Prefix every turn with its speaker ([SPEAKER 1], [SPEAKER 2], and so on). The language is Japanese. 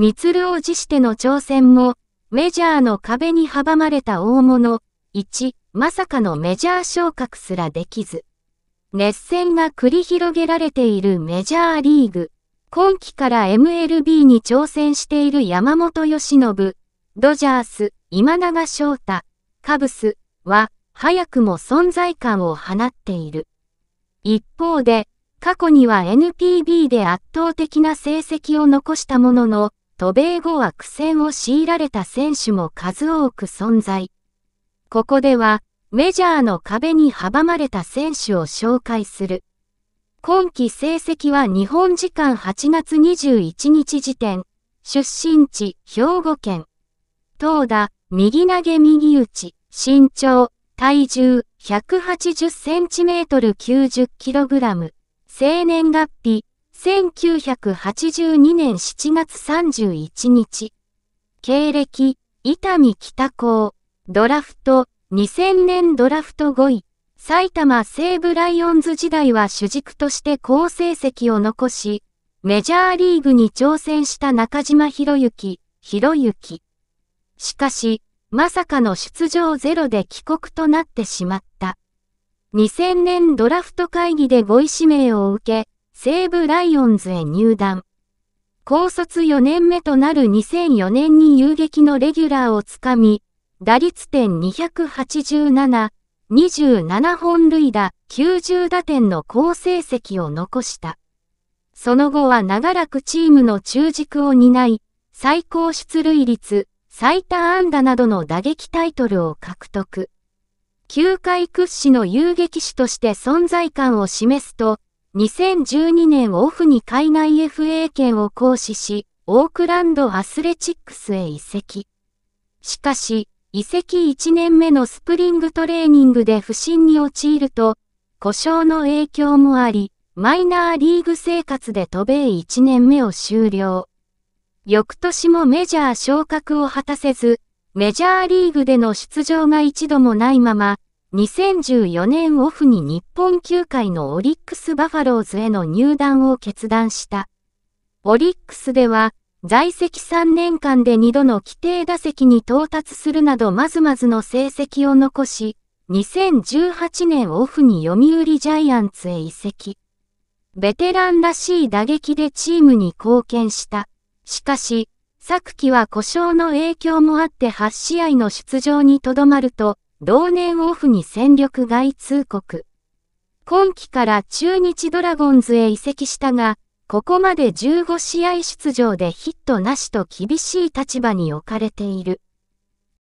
[SPEAKER 1] ミツルを辞しての挑戦も、メジャーの壁に阻まれた大物、1、まさかのメジャー昇格すらできず。熱戦が繰り広げられているメジャーリーグ。今季から MLB に挑戦している山本由伸、ドジャース、今永翔太、カブスは、早くも存在感を放っている。一方で、過去には NPB で圧倒的な成績を残したものの、渡米後は苦戦を強いられた選手も数多く存在。ここでは、メジャーの壁に阻まれた選手を紹介する。今季成績は日本時間8月21日時点、出身地、兵庫県。投打、右投げ右打ち、身長、体重、1 8 0トル9 0 k g 生年月日、1982年7月31日、経歴、伊丹北高、ドラフト、2000年ドラフト5位、埼玉西武ライオンズ時代は主軸として好成績を残し、メジャーリーグに挑戦した中島博之、博之。しかし、まさかの出場ゼロで帰国となってしまった。2000年ドラフト会議で5位指名を受け、西武ライオンズへ入団。高卒4年目となる2004年に遊撃のレギュラーをつかみ、打率点287、27本塁打、90打点の好成績を残した。その後は長らくチームの中軸を担い、最高出塁率、最多安打などの打撃タイトルを獲得。球界屈指の遊撃手として存在感を示すと、2012年オフに海外 FA 権を行使し、オークランドアスレチックスへ移籍。しかし、移籍1年目のスプリングトレーニングで不振に陥ると、故障の影響もあり、マイナーリーグ生活で渡米1年目を終了。翌年もメジャー昇格を果たせず、メジャーリーグでの出場が一度もないまま、2014年オフに日本球界のオリックスバファローズへの入団を決断した。オリックスでは、在籍3年間で2度の規定打席に到達するなどまずまずの成績を残し、2018年オフに読売ジャイアンツへ移籍。ベテランらしい打撃でチームに貢献した。しかし、昨季は故障の影響もあって8試合の出場にとどまると、同年オフに戦力外通告。今季から中日ドラゴンズへ移籍したが、ここまで15試合出場でヒットなしと厳しい立場に置かれている。